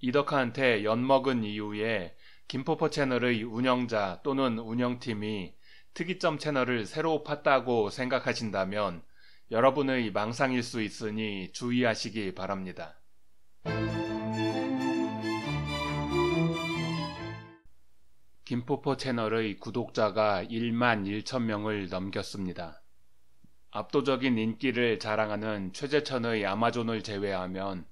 이덕화한테 연먹은 이후에 김포포 채널의 운영자 또는 운영팀이 특이점 채널을 새로 팠다고 생각하신다면 여러분의 망상일 수 있으니 주의하시기 바랍니다. 김포포 채널의 구독자가 1만 1천 명을 넘겼습니다. 압도적인 인기를 자랑하는 최재천의 아마존을 제외하면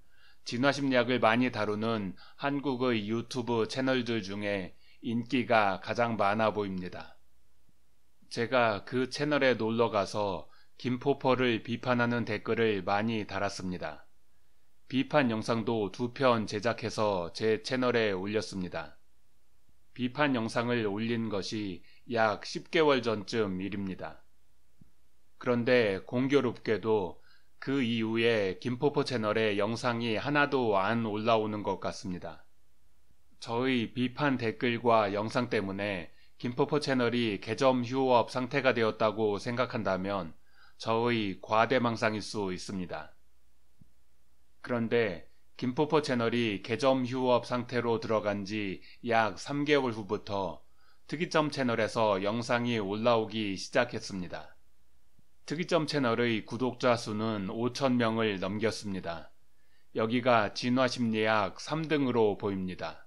진화심리학을 많이 다루는 한국의 유튜브 채널들 중에 인기가 가장 많아 보입니다. 제가 그 채널에 놀러 가서 김포퍼를 비판하는 댓글을 많이 달았습니다. 비판 영상도 두 편 제작해서 제 채널에 올렸습니다. 비판 영상을 올린 것이 약 10개월 전쯤 일입니다. 그런데 공교롭게도 그 이후에 김포포 채널에 영상이 하나도 안 올라오는 것 같습니다. 저의 비판 댓글과 영상 때문에 김포포 채널이 개점 휴업 상태가 되었다고 생각한다면 저의 과대망상일 수 있습니다. 그런데 김포포 채널이 개점 휴업 상태로 들어간 지 약 3개월 후부터 특이점 채널에서 영상이 올라오기 시작했습니다. 특이점 채널의 구독자 수는 5천명을 넘겼습니다. 여기가 진화심리학 3등으로 보입니다.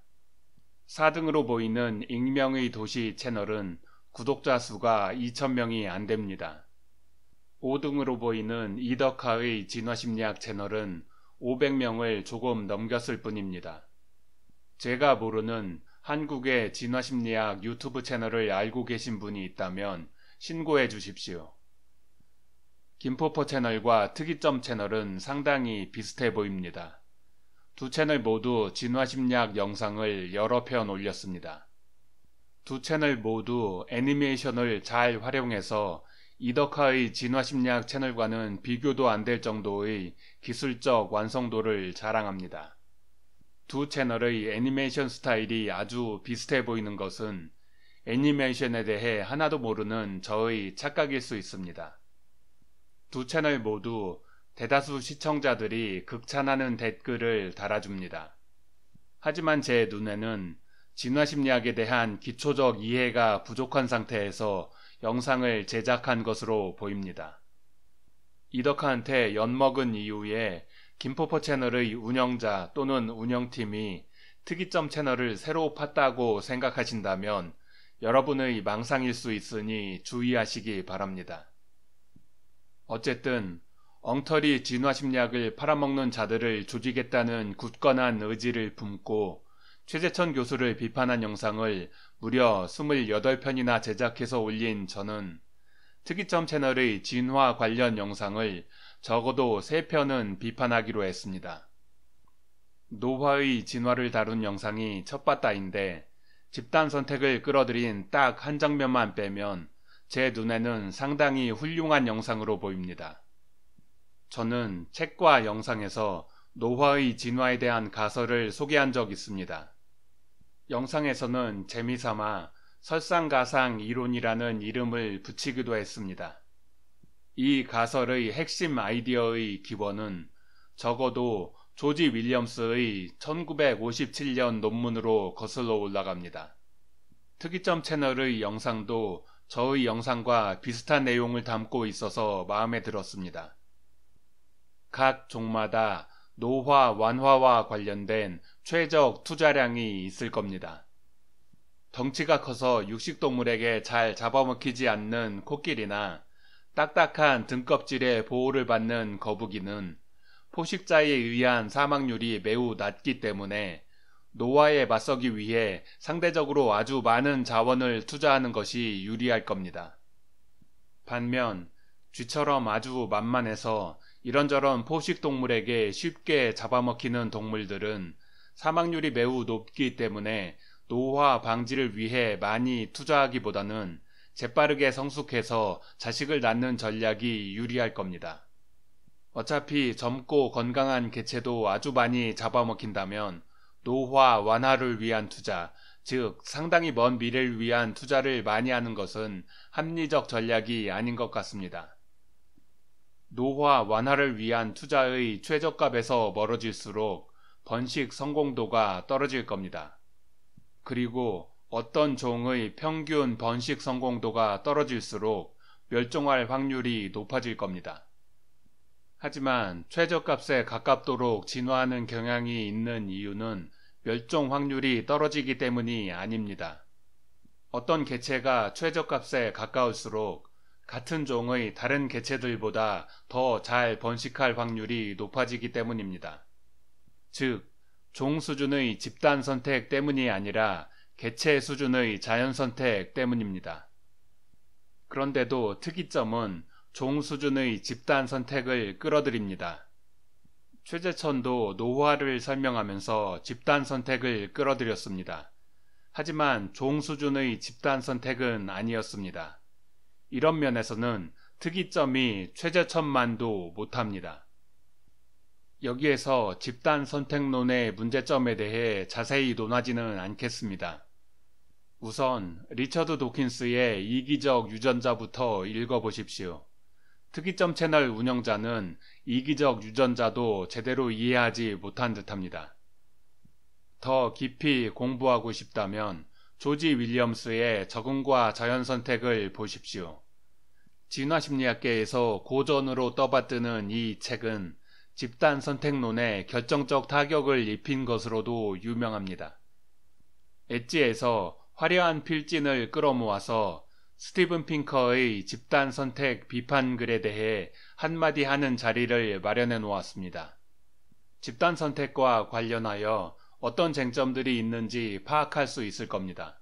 4등으로 보이는 익명의 도시 채널은 구독자 수가 2천명이안 됩니다. 5등으로 보이는 이덕하의 진화심리학 채널은 500명을 조금 넘겼을 뿐입니다. 제가 모르는 한국의 진화심리학 유튜브 채널을 알고 계신 분이 있다면 신고해 주십시오. 김포포 채널과 특이점 채널은 상당히 비슷해 보입니다. 두 채널 모두 진화심리학 영상을 여러 편 올렸습니다. 두 채널 모두 애니메이션을 잘 활용해서 이덕화의 진화심리학 채널과는 비교도 안 될 정도의 기술적 완성도를 자랑합니다. 두 채널의 애니메이션 스타일이 아주 비슷해 보이는 것은 애니메이션에 대해 하나도 모르는 저의 착각일 수 있습니다. 두 채널 모두 대다수 시청자들이 극찬하는 댓글을 달아줍니다. 하지만 제 눈에는 진화심리학에 대한 기초적 이해가 부족한 상태에서 영상을 제작한 것으로 보입니다. 이덕한테 연먹은 이후에 김포포 채널의 운영자 또는 운영팀이 특이점 채널을 새로 팠다고 생각하신다면 여러분의 망상일 수 있으니 주의하시기 바랍니다. 어쨌든 엉터리 진화심리학을 팔아먹는 자들을 조직겠다는 굳건한 의지를 품고 최재천 교수를 비판한 영상을 무려 28편이나 제작해서 올린 저는 특이점 채널의 진화 관련 영상을 적어도 3편은 비판하기로 했습니다. 노화의 진화를 다룬 영상이 첫바다인데 집단 선택을 끌어들인 딱 한 장면만 빼면 제 눈에는 상당히 훌륭한 영상으로 보입니다. 저는 책과 영상에서 노화의 진화에 대한 가설을 소개한 적 있습니다. 영상에서는 재미삼아 설상가상 이론이라는 이름을 붙이기도 했습니다. 이 가설의 핵심 아이디어의 기원은 적어도 조지 윌리엄스의 1957년 논문으로 거슬러 올라갑니다. 특이점 채널의 영상도 저의 영상과 비슷한 내용을 담고 있어서 마음에 들었습니다. 각 종마다 노화, 완화와 관련된 최적 투자량이 있을 겁니다. 덩치가 커서 육식동물에게 잘 잡아먹히지 않는 코끼리나 딱딱한 등껍질의 보호를 받는 거북이는 포식자에 의한 사망률이 매우 낮기 때문에 노화에 맞서기 위해 상대적으로 아주 많은 자원을 투자하는 것이 유리할 겁니다. 반면 쥐처럼 아주 만만해서 이런저런 포식동물에게 쉽게 잡아먹히는 동물들은 사망률이 매우 높기 때문에 노화 방지를 위해 많이 투자하기보다는 재빠르게 성숙해서 자식을 낳는 전략이 유리할 겁니다. 어차피 젊고 건강한 개체도 아주 많이 잡아먹힌다면 노화 완화를 위한 투자, 즉 상당히 먼 미래를 위한 투자를 많이 하는 것은 합리적 전략이 아닌 것 같습니다. 노화 완화를 위한 투자의 최저값에서 멀어질수록 번식 성공도가 떨어질 겁니다. 그리고 어떤 종의 평균 번식 성공도가 떨어질수록 멸종할 확률이 높아질 겁니다. 하지만 최저값에 가깝도록 진화하는 경향이 있는 이유는 멸종 확률이 떨어지기 때문이 아닙니다. 어떤 개체가 최저값에 가까울수록 같은 종의 다른 개체들보다 더 잘 번식할 확률이 높아지기 때문입니다. 즉, 종 수준의 집단 선택 때문이 아니라 개체 수준의 자연 선택 때문입니다. 그런데도 특이점은 종수준의 집단 선택을 끌어들입니다. 최재천도 노화를 설명하면서 집단 선택을 끌어들였습니다. 하지만 종수준의 집단 선택은 아니었습니다. 이런 면에서는 특이점이 최재천만도 못합니다. 여기에서 집단 선택론의 문제점에 대해 자세히 논하지는 않겠습니다. 우선 리처드 도킨스의 이기적 유전자부터 읽어보십시오. 특이점 채널 운영자는 이기적 유전자도 제대로 이해하지 못한 듯합니다. 더 깊이 공부하고 싶다면 조지 윌리엄스의 적응과 자연 선택을 보십시오. 진화 심리학계에서 고전으로 떠받드는 이 책은 집단 선택론에 결정적 타격을 입힌 것으로도 유명합니다. 엣지에서 화려한 필진을 끌어모아서 스티븐 핑커의 집단 선택 비판 글에 대해 한마디 하는 자리를 마련해 놓았습니다. 집단 선택과 관련하여 어떤 쟁점들이 있는지 파악할 수 있을 겁니다.